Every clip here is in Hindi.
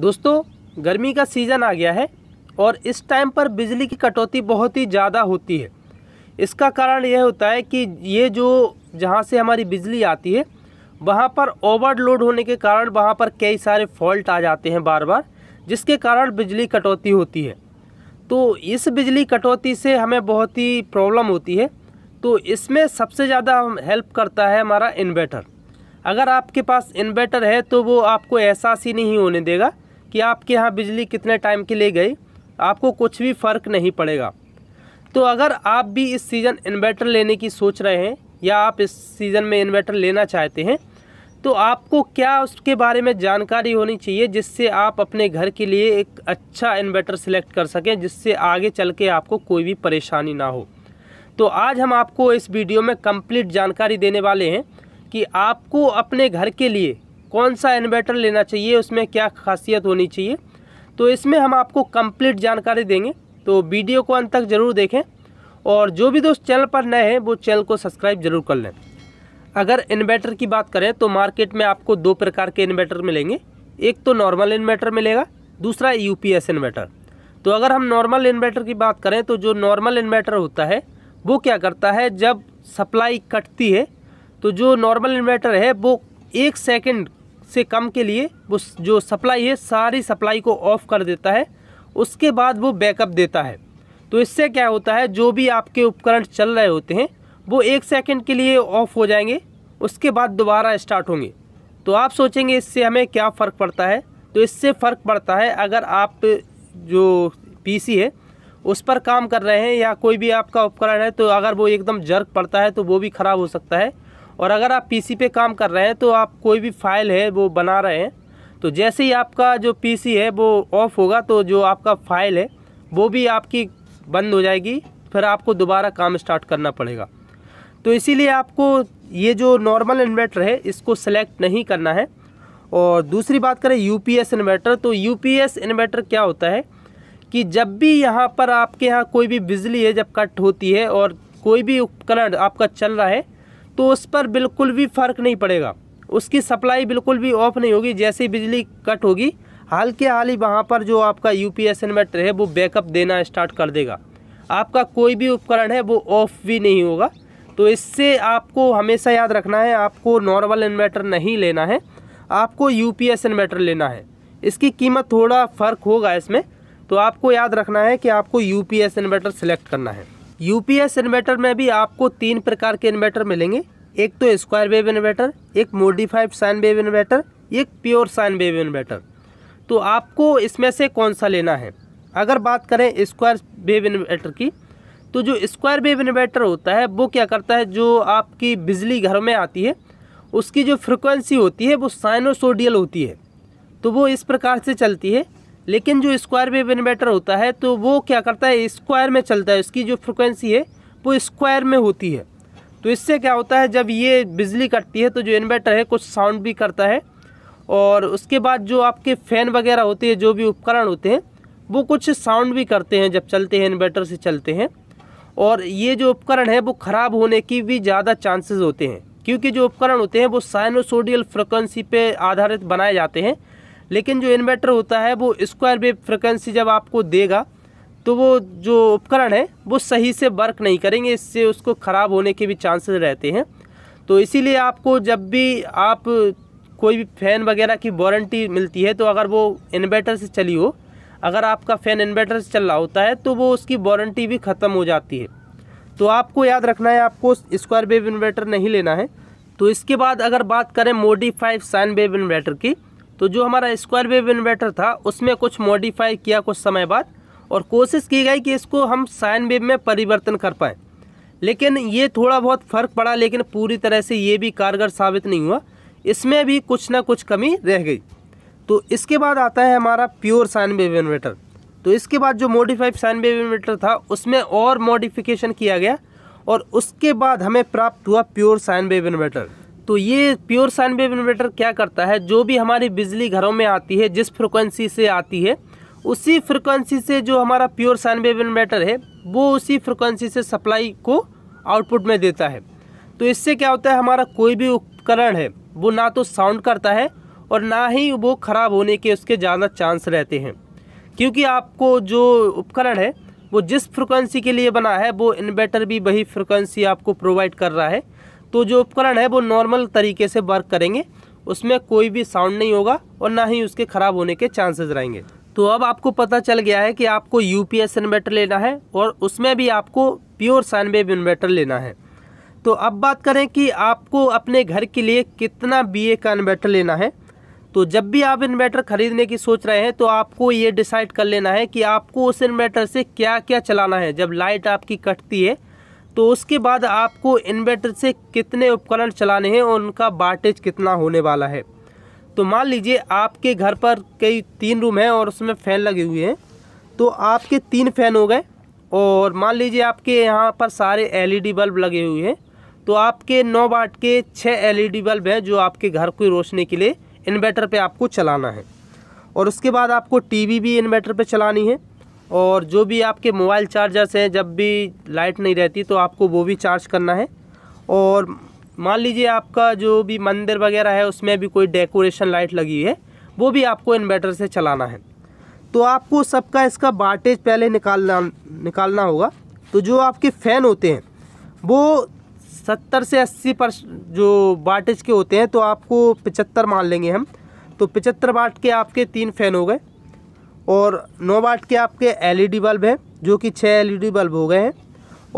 दोस्तों गर्मी का सीज़न आ गया है और इस टाइम पर बिजली की कटौती बहुत ही ज़्यादा होती है इसका कारण यह होता है कि ये जो जहाँ से हमारी बिजली आती है वहाँ पर ओवरलोड होने के कारण वहाँ पर कई सारे फॉल्ट आ जाते हैं बार बार जिसके कारण बिजली कटौती होती है तो इस बिजली कटौती से हमें बहुत ही प्रॉब्लम होती है तो इसमें सबसे ज़्यादा हम हेल्प करता है हमारा इन्वेटर अगर आपके पास इन्वेटर है तो वो आपको एहसास ही नहीं होने देगा कि आपके यहाँ बिजली कितने टाइम के लिए गई आपको कुछ भी फ़र्क नहीं पड़ेगा तो अगर आप भी इस सीज़न इन्वर्टर लेने की सोच रहे हैं या आप इस सीज़न में इन्वर्टर लेना चाहते हैं तो आपको क्या उसके बारे में जानकारी होनी चाहिए जिससे आप अपने घर के लिए एक अच्छा इन्वर्टर सिलेक्ट कर सकें जिससे आगे चल के आपको कोई भी परेशानी ना हो तो आज हम आपको इस वीडियो में कंप्लीट जानकारी देने वाले हैं कि आपको अपने घर के लिए कौन सा इन्वर्टर लेना चाहिए उसमें क्या खासियत होनी चाहिए तो इसमें हम आपको कंप्लीट जानकारी देंगे तो वीडियो को अंत तक ज़रूर देखें और जो भी दोस्त चैनल पर नए हैं वो चैनल को सब्सक्राइब जरूर कर लें अगर इन्वर्टर की बात करें तो मार्केट में आपको दो प्रकार के इन्वर्टर मिलेंगे एक तो नॉर्मल इन्वर्टर मिलेगा दूसरा यू इन्वर्टर तो अगर हम नॉर्मल इन्वर्टर की बात करें तो जो नॉर्मल इन्वर्टर होता है वो क्या करता है जब सप्लाई कटती है तो जो नॉर्मल इन्वर्टर है वो एक सेकंड से कम के लिए वो जो सप्लाई है सारी सप्लाई को ऑफ़ कर देता है उसके बाद वो बैकअप देता है तो इससे क्या होता है जो भी आपके उपकरण चल रहे होते हैं वो एक सेकंड के लिए ऑफ़ हो जाएंगे उसके बाद दोबारा स्टार्ट होंगे तो आप सोचेंगे इससे हमें क्या फ़र्क पड़ता है तो इससे फ़र्क पड़ता है अगर आप जो पी है उस पर काम कर रहे हैं या कोई भी आपका उपकरण है तो अगर वो एकदम जर्क पड़ता है तो वो भी ख़राब हो सकता है और अगर आप पीसी पे काम कर रहे हैं तो आप कोई भी फाइल है वो बना रहे हैं तो जैसे ही आपका जो पीसी है वो ऑफ़ होगा तो जो आपका फाइल है वो भी आपकी बंद हो जाएगी फिर आपको दोबारा काम स्टार्ट करना पड़ेगा तो इसीलिए आपको ये जो नॉर्मल इन्वर्टर है इसको सेलेक्ट नहीं करना है और दूसरी बात करें यूपीएस इन्वर्टर तो यूपीएस इन्वर्टर क्या होता है कि जब भी यहाँ पर आपके यहाँ कोई भी बिजली है जब कट होती है और कोई भी उपकरण आपका चल रहा है तो उस पर बिल्कुल भी फ़र्क नहीं पड़ेगा उसकी सप्लाई बिल्कुल भी ऑफ नहीं होगी जैसे ही बिजली कट होगी हाल के हाल ही वहाँ पर जो आपका यू पी एस इन्वर्टर है वो बैकअप देना स्टार्ट कर देगा आपका कोई भी उपकरण है वो ऑफ भी नहीं होगा तो इससे आपको हमेशा याद रखना है आपको नॉर्मल इन्वर्टर नहीं लेना है आपको यू पी एस इन्वर्टर लेना है इसकी कीमत थोड़ा फ़र्क होगा इसमें तो आपको याद रखना है कि आपको U P S inverter select करना है यूपीएस इन्वर्टर में भी आपको तीन प्रकार के इन्वर्टर मिलेंगे एक तो स्क्वायर वेव इन्वर्टर एक मोडिफाइड साइन वेव इन्वर्टर एक प्योर साइन वेव इन्वर्टर तो आपको इसमें से कौन सा लेना है अगर बात करें स्क्वायर वेव इन्वर्टर की तो जो स्क्वायर वेव इन्वर्टर होता है वो क्या करता है जो आपकी बिजली घर में आती है उसकी जो फ्रिक्वेंसी होती है वो साइनोसोडियल होती है तो वो इस प्रकार से चलती है लेकिन जो स्क्वायर वेव इन्वर्टर होता है तो वो क्या करता है स्क्वायर में चलता है उसकी जो फ्रिक्वेंसी है वो स्क्वायर में होती है तो इससे क्या होता है जब ये बिजली कटती है तो जो इन्वर्टर है कुछ साउंड भी करता है और उसके बाद जो आपके फ़ैन वगैरह होते हैं जो भी उपकरण होते हैं वो कुछ साउंड भी करते हैं जब चलते हैं इन्वर्टर से चलते हैं और ये जो उपकरण है वो ख़राब होने की भी ज़्यादा चांसेस होते हैं क्योंकि जो उपकरण होते हैं वो साइनोसोडियल फ्रिक्वेंसी पे आधारित बनाए जाते हैं लेकिन जो इन्वर्टर होता है वो स्क्वायर वेव फ्रिक्वेंसी जब आपको देगा तो वो जो उपकरण है वो सही से वर्क नहीं करेंगे इससे उसको ख़राब होने के भी चांसेस रहते हैं तो इसीलिए आपको जब भी आप कोई भी फ़ैन वगैरह की वारंटी मिलती है तो अगर वो इन्वर्टर से चली हो अगर आपका फ़ैन इन्वर्टर से चल रहा होता है तो वो उसकी वारंटी भी ख़त्म हो जाती है तो आपको याद रखना है आपको स्क्वायर वेव इन्वर्टर नहीं लेना है तो इसके बाद अगर बात करें मोडी फाइव साइन वेव इन्वर्टर की तो जो हमारा स्क्वायर वेव इन्वर्टर था उसमें कुछ मॉडिफाई किया कुछ समय बाद और कोशिश की गई कि इसको हम साइन वेव में परिवर्तन कर पाएँ लेकिन ये थोड़ा बहुत फ़र्क पड़ा लेकिन पूरी तरह से ये भी कारगर साबित नहीं हुआ इसमें भी कुछ ना कुछ कमी रह गई तो इसके बाद आता है हमारा प्योर साइन वेव इन्वर्टर तो इसके बाद जो मॉडिफाइड साइन वेव इन्वर्टर था उसमें और मॉडिफिकेशन किया गया और उसके बाद हमें प्राप्त हुआ प्योर साइन वेव इन्वर्टर तो ये प्योर साइन वेव इन्वर्टर क्या करता है जो भी हमारी बिजली घरों में आती है जिस फ्रिक्वेंसी से आती है उसी फ्रिक्वेंसी से जो हमारा प्योर साइन वेव इन्वर्टर है वो उसी फ्रिक्वेंसी से सप्लाई को आउटपुट में देता है तो इससे क्या होता है हमारा कोई भी उपकरण है वो ना तो साउंड करता है और ना ही वो ख़राब होने के उसके ज़्यादा चांस रहते हैं क्योंकि आपको जो उपकरण है वो जिस फ्रिक्वेंसी के लिए बना है वो इन्वर्टर भी वही फ्रिक्वेंसी आपको प्रोवाइड कर रहा है तो जो उपकरण है वो नॉर्मल तरीके से वर्क करेंगे उसमें कोई भी साउंड नहीं होगा और ना ही उसके ख़राब होने के चांसेस रहेंगे तो अब आपको पता चल गया है कि आपको यू पी एस इन्वर्टर लेना है और उसमें भी आपको प्योर साइन वेव इन्वर्टर लेना है तो अब बात करें कि आपको अपने घर के लिए कितना बी ए का इन्वर्टर लेना है तो जब भी आप इन्वर्टर ख़रीदने की सोच रहे हैं तो आपको ये डिसाइड कर लेना है कि आपको उस इन्वर्टर से क्या क्या चलाना है जब लाइट आपकी कटती है तो उसके बाद आपको इन्वर्टर से कितने उपकरण चलाने हैं और उनका वाटेज कितना होने वाला है तो मान लीजिए आपके घर पर कई तीन रूम हैं और उसमें फ़ैन लगे हुए हैं तो आपके तीन फ़ैन हो गए और मान लीजिए आपके यहाँ पर सारे एलईडी बल्ब लगे हुए हैं तो आपके नौ वाट के छः एलईडी बल्ब हैं जो आपके घर को रोशनी के लिए इन्वर्टर पे आपको चलाना है और उसके बाद आपको टीवी भी इन्वर्टर पे चलानी है और जो भी आपके मोबाइल चार्जर्स हैं जब भी लाइट नहीं रहती तो आपको वो भी चार्ज करना है और मान लीजिए आपका जो भी मंदिर वगैरह है उसमें भी कोई डेकोरेशन लाइट लगी है वो भी आपको इन्वर्टर से चलाना है तो आपको सबका इसका वाटेज पहले निकालना निकालना होगा तो जो आपके फ़ैन होते हैं वो सत्तर से अस्सी जो वाटेज के होते हैं तो आपको पचहत्तर मान लेंगे हम तो पचहत्तर बाट के आपके तीन फ़ैन हो गए और नौ वाट के आपके एलईडी बल्ब हैं जो कि छः एलईडी बल्ब हो गए हैं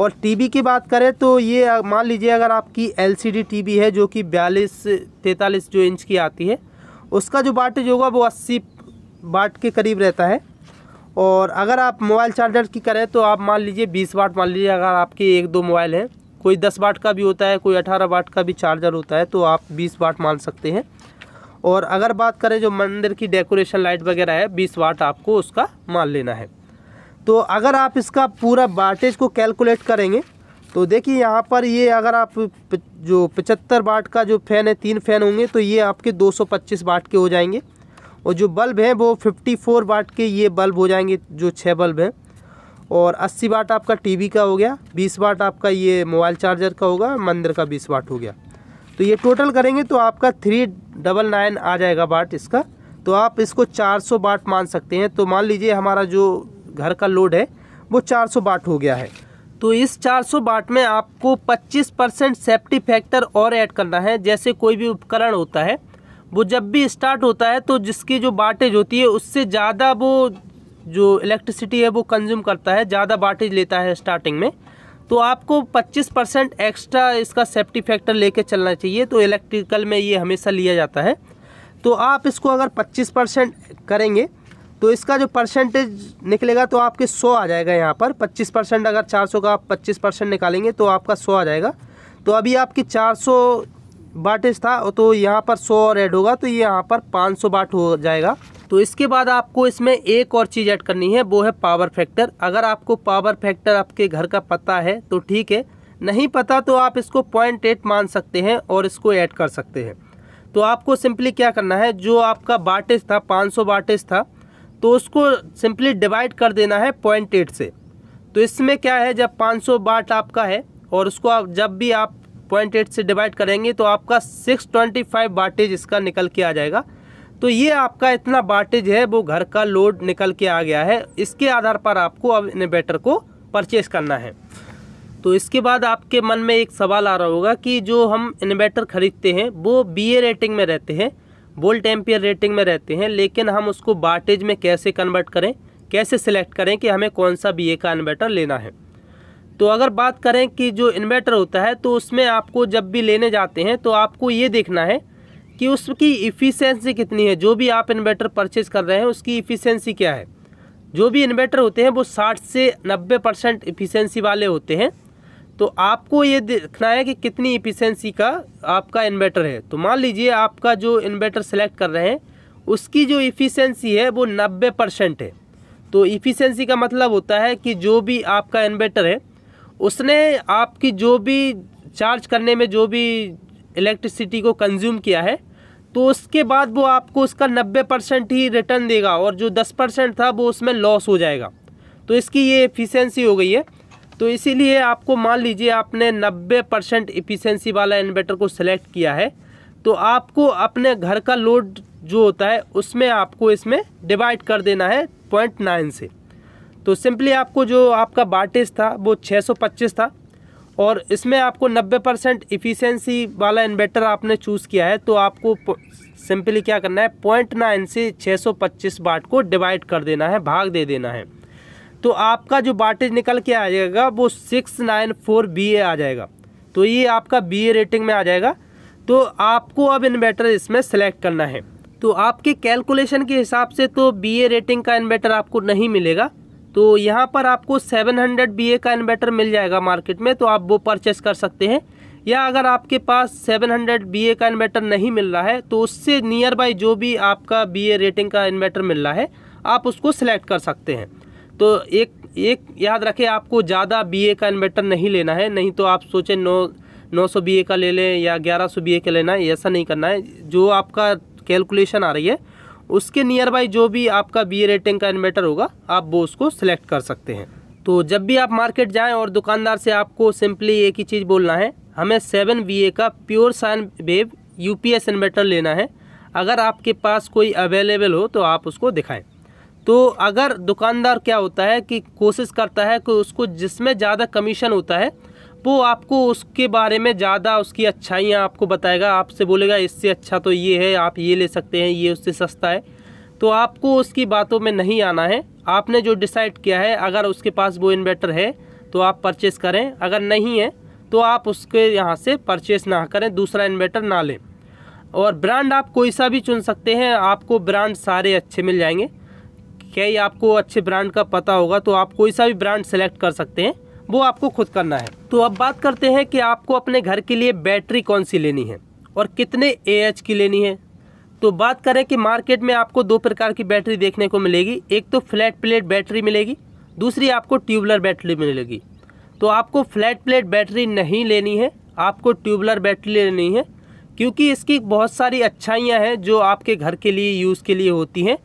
और टीवी की बात करें तो ये मान लीजिए अगर आपकी एलसीडी टीवी है जो कि बयालीस तैंतालीस जो इंच की आती है उसका जो वाटेज होगा वो अस्सी वाट के करीब रहता है और अगर आप मोबाइल चार्जर की करें तो आप मान लीजिए बीस वाट मान लीजिए अगर आपके एक दो मोबाइल हैं कोई दस वाट का भी होता है कोई अठारह वाट का भी चार्जर होता है तो आप बीस वाट मान सकते हैं और अगर बात करें जो मंदिर की डेकोरेशन लाइट वगैरह है बीस वाट आपको उसका मान लेना है तो अगर आप इसका पूरा वाटेज को कैलकुलेट करेंगे तो देखिए यहाँ पर ये अगर आप जो पचहत्तर वाट का जो फैन है तीन फैन होंगे तो ये आपके 225 वाट के हो जाएंगे और जो बल्ब हैं वो 54 वाट के ये बल्ब हो जाएंगे जो छः बल्ब हैं और 80 वाट आपका टीवी का हो गया 20 वाट आपका ये मोबाइल चार्जर का होगा मंदिर का 20 वाट हो गया तो ये टोटल करेंगे तो आपका थ्री डबल नाइन आ जाएगा बाट इसका तो आप इसको 400 बाट मान सकते हैं तो मान लीजिए हमारा जो घर का लोड है वो 400 बाट हो गया है तो इस 400 बाट में आपको 25 परसेंट सेफ्टी फैक्टर और ऐड करना है जैसे कोई भी उपकरण होता है वो जब भी स्टार्ट होता है तो जिसकी जो बाटेज होती है उससे ज़्यादा वो जो इलेक्ट्रिसिटी है वो कंज्यूम करता है ज़्यादा बाटेज लेता है स्टार्टिंग में तो आपको 25 परसेंट एक्स्ट्रा इसका सेफ्टी फैक्टर लेके चलना चाहिए तो इलेक्ट्रिकल में ये हमेशा लिया जाता है तो आप इसको अगर 25 परसेंट करेंगे तो इसका जो परसेंटेज निकलेगा तो आपके 100 आ जाएगा यहाँ पर 25 परसेंट अगर 400 का आप 25 परसेंट निकालेंगे तो आपका 100 आ जाएगा तो अभी आपकी 400 बाटेज था तो यहाँ पर 100 और ऐड होगा तो ये यहाँ पर 500 बाट हो जाएगा तो इसके बाद आपको इसमें एक और चीज़ ऐड करनी है वो है पावर फैक्टर अगर आपको पावर फैक्टर आपके घर का पता है तो ठीक है नहीं पता तो आप इसको पॉइंट एट मान सकते हैं और इसको ऐड कर सकते हैं तो आपको सिंपली क्या करना है जो आपका बाटेज था 500 सौ था तो उसको सिंपली डिवाइड कर देना है पॉइंट एट से तो इसमें क्या है जब 500 सौ बाट आपका है और उसको आप जब भी आप पॉइंट एट से डिवाइड करेंगे तो आपका सिक्स ट्वेंटी फाइव इसका निकल के आ जाएगा तो ये आपका इतना बाटेज है वो घर का लोड निकल के आ गया है इसके आधार पर आपको अब इन्वेटर को परचेस करना है तो इसके बाद आपके मन में एक सवाल आ रहा होगा कि जो हम इन्वेटर ख़रीदते हैं वो बी रेटिंग में रहते हैं वोल्ट एम्पियर रेटिंग में रहते हैं लेकिन हम उसको बाटेज में कैसे कन्वर्ट करें कैसे सिलेक्ट करें कि हमें कौन सा बी का इन्वेटर लेना है तो अगर बात करें कि जो इन्वेटर होता है तो उसमें आपको जब भी लेने जाते हैं तो आपको ये देखना है कि उसकी इफ़िशेंसी कितनी है जो भी आप इन्वर्टर परचेज़ कर रहे हैं उसकी इफ़िशेंसी क्या है जो भी इन्वर्टर होते हैं वो साठ से नब्बे परसेंट इफ़िशेंसी वाले होते हैं तो आपको ये देखना है कि कितनी इफ़िशेंसी का आपका इन्वर्टर है तो मान लीजिए आपका जो इन्वर्टर सेलेक्ट कर रहे हैं उसकी जो इफ़िशेंसी है वो नब्बे परसेंट है तो इफ़िशेंसी का मतलब होता है कि जो भी आपका इन्वर्टर है उसने आपकी जो भी चार्ज करने में जो भी इलेक्ट्रिसिटी को कंज्यूम किया है तो उसके बाद वो आपको उसका नब्बे परसेंट ही रिटर्न देगा और जो दस परसेंट था वो उसमें लॉस हो जाएगा तो इसकी ये एफिशिएंसी हो गई है तो इसीलिए आपको मान लीजिए आपने नब्बे परसेंट एफिशेंसी वाला इन्वर्टर को सिलेक्ट किया है तो आपको अपने घर का लोड जो होता है उसमें आपको इसमें डिवाइड कर देना है पॉइंट नाइन से तो सिंपली आपको जो आपका बाटिस था वो छः था और इसमें आपको 90 परसेंट इफ़िशेंसी वाला इन्वेटर आपने चूज़ किया है तो आपको सिंपली क्या करना है पॉइंट नाइन से 625 बाट को डिवाइड कर देना है भाग दे देना है तो आपका जो वाटेज निकल के आ जाएगा वो six nine four B A आ जाएगा तो ये आपका बी ए रेटिंग में आ जाएगा तो आपको अब इन्वेटर इसमें सेलेक्ट करना है तो आपके कैलकुलेशन के हिसाब से तो बी ए रेटिंग का इन्वेटर आपको नहीं मिलेगा तो यहाँ पर आपको 700 हंड्रेड का इन्वर्टर मिल जाएगा मार्केट में तो आप वो परचेस कर सकते हैं या अगर आपके पास 700 हंड्रेड का इन्वर्टर नहीं मिल रहा है तो उससे नियर बाई जो भी आपका बी रेटिंग का इन्वर्टर मिल रहा है आप उसको सेलेक्ट कर सकते हैं तो एक एक याद रखें आपको ज़्यादा बी का इन्वर्टर नहीं लेना है नहीं तो आप सोचें नौ नौ सौ बी का ले लें या ग्यारह सौ बी का लेना है ऐसा नहीं करना है जो आपका कैलकुलेशन आ रही है उसके नियर बाई जो भी आपका बी रेटिंग का इन्वर्टर होगा आप वो उसको सिलेक्ट कर सकते हैं तो जब भी आप मार्केट जाएं और दुकानदार से आपको सिंपली एक ही चीज़ बोलना है हमें सेवन बी का pure sine wave U inverter लेना है अगर आपके पास कोई अवेलेबल हो तो आप उसको दिखाएँ तो अगर दुकानदार क्या होता है कि कोशिश करता है कि उसको जिसमें ज़्यादा कमीशन होता है वो आपको उसके बारे में ज़्यादा उसकी अच्छाइयाँ आपको बताएगा आपसे बोलेगा इससे अच्छा तो ये है आप ये ले सकते हैं ये उससे सस्ता है तो आपको उसकी बातों में नहीं आना है आपने जो डिसाइड किया है अगर उसके पास वो इन्वर्टर है तो आप परचेस करें अगर नहीं है तो आप उसके यहाँ से परचेस ना करें दूसरा इन्वर्टर ना लें और ब्रांड आप कोई सा भी चुन सकते हैं आपको ब्रांड सारे अच्छे मिल जाएंगे कई आपको अच्छे ब्रांड का पता होगा तो आप कोई सा भी ब्रांड सेलेक्ट कर सकते हैं वो आपको खुद करना है तो अब बात करते हैं कि आपको अपने घर के लिए बैटरी कौन सी लेनी है और कितने ए की लेनी है तो बात करें कि मार्केट में आपको दो प्रकार की बैटरी देखने को मिलेगी एक तो फ्लैट प्लेट बैटरी मिलेगी दूसरी आपको ट्यूबलर बैटरी मिलेगी तो आपको फ्लैट प्लेट बैटरी नहीं लेनी है आपको ट्यूबलर बैटरी लेनी है क्योंकि इसकी बहुत सारी अच्छाइयाँ हैं जो आपके घर के लिए यूज़ के लिए होती हैं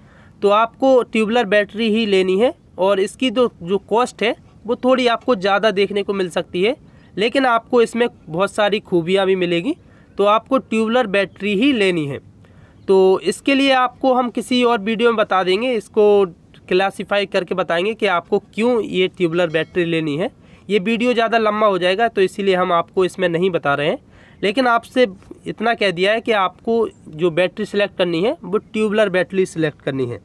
तो आपको ट्यूबलर बैटरी ही लेनी है और इसकी जो तो जो कॉस्ट है वो थोड़ी आपको ज़्यादा देखने को मिल सकती है लेकिन आपको इसमें बहुत सारी खूबियाँ भी मिलेगी तो आपको ट्यूबलर बैटरी ही लेनी है तो इसके लिए आपको हम किसी और वीडियो में बता देंगे इसको क्लासीफाई करके बताएंगे कि आपको क्यों ये ट्यूबलर बैटरी लेनी है ये वीडियो ज़्यादा लंबा हो जाएगा तो इसीलिए हम आपको इसमें नहीं बता रहे हैं लेकिन आपसे इतना कह दिया है कि आपको जो बैटरी सिलेक्ट करनी है वो ट्यूबलर बैटरी सिलेक्ट करनी है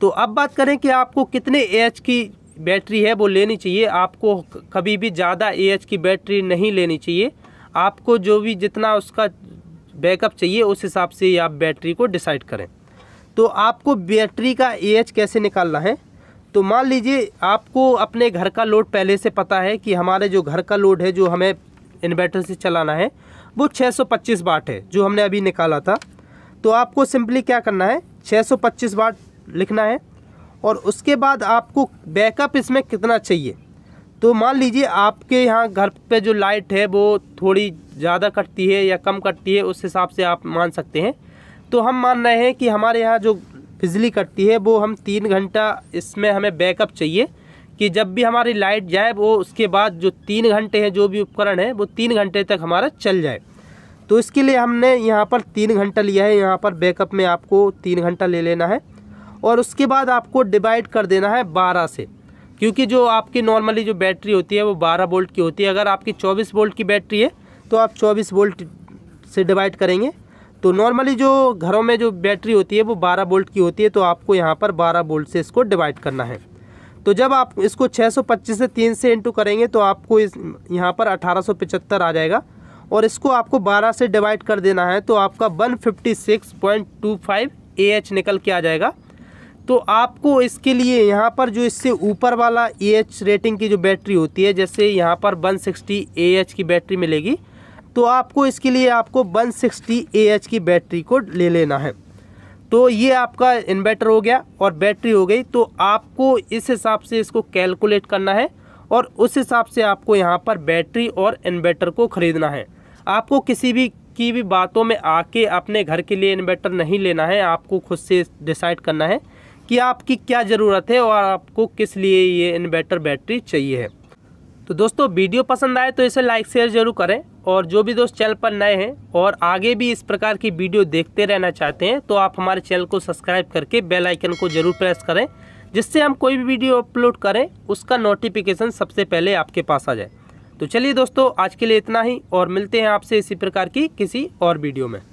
तो अब बात करें कि आपको कितने एच की बैटरी है वो लेनी चाहिए आपको कभी भी ज़्यादा ए की बैटरी नहीं लेनी चाहिए आपको जो भी जितना उसका बैकअप चाहिए उस हिसाब से आप बैटरी को डिसाइड करें तो आपको बैटरी का ए कैसे निकालना है तो मान लीजिए आपको अपने घर का लोड पहले से पता है कि हमारे जो घर का लोड है जो हमें इन्वर्टर से चलाना है वो 625 वाट है जो हमने अभी निकाला था तो आपको सिंपली क्या करना है 625 वाट लिखना है और उसके बाद आपको बैकअप इसमें कितना चाहिए तो मान लीजिए आपके यहाँ घर पे जो लाइट है वो थोड़ी ज़्यादा कटती है या कम कटती है उस हिसाब से आप मान सकते हैं तो हम मान रहे हैं कि हमारे यहाँ जो बिजली कटती है वो हम तीन घंटा इसमें हमें बैकअप चाहिए कि जब भी हमारी लाइट जाए वो उसके बाद जो तीन घंटे हैं जो भी उपकरण है वो तीन घंटे तक हमारा चल जाए तो इसके लिए हमने यहाँ पर तीन घंटा लिया है यहाँ पर बैकअप में आपको तीन घंटा ले लेना है और उसके बाद आपको डिवाइड कर देना है बारह से क्योंकि जो आपकी नॉर्मली जो बैटरी होती है वो बारह वोल्ट की होती है अगर आपकी चौबीस वोल्ट की बैटरी है तो आप चौबीस वोल्ट से डिवाइड करेंगे तो नॉर्मली जो घरों में जो बैटरी होती है वो बारह वोल्ट की होती है तो आपको यहाँ पर बारह वोल्ट से इसको डिवाइड करना है तो जब आप इसको 625 से तीन से इंटू करेंगे तो आपको इस यहाँ पर अठारह आ जाएगा और इसको आपको 12 से डिवाइड कर देना है तो आपका 156.25 फिफ्टी निकल के आ जाएगा तो आपको इसके लिए यहाँ पर जो इससे ऊपर वाला ए एच रेटिंग की जो बैटरी होती है जैसे यहाँ पर 160 सिक्सटी एच की बैटरी मिलेगी तो आपको इसके लिए आपको 160 सिक्सटी एच की बैटरी को ले लेना है तो ये आपका इन्वर्टर हो गया और बैटरी हो गई तो आपको इस हिसाब से इसको कैलकुलेट करना है और उस हिसाब से आपको यहाँ पर बैटरी और इन्वर्टर को ख़रीदना है आपको किसी भी की भी बातों में आके अपने घर के लिए इन्वर्टर नहीं लेना है आपको खुद से डिसाइड करना है कि आपकी क्या ज़रूरत है और आपको किस लिए ये इन्वेटर बैटरी चाहिए है तो दोस्तों वीडियो पसंद आए तो इसे लाइक शेयर जरूर करें और जो भी दोस्त चैनल पर नए हैं और आगे भी इस प्रकार की वीडियो देखते रहना चाहते हैं तो आप हमारे चैनल को सब्सक्राइब करके बेल आइकन को जरूर प्रेस करें जिससे हम कोई भी वीडियो अपलोड करें उसका नोटिफिकेशन सबसे पहले आपके पास आ जाए तो चलिए दोस्तों आज के लिए इतना ही और मिलते हैं आपसे इसी प्रकार की किसी और वीडियो में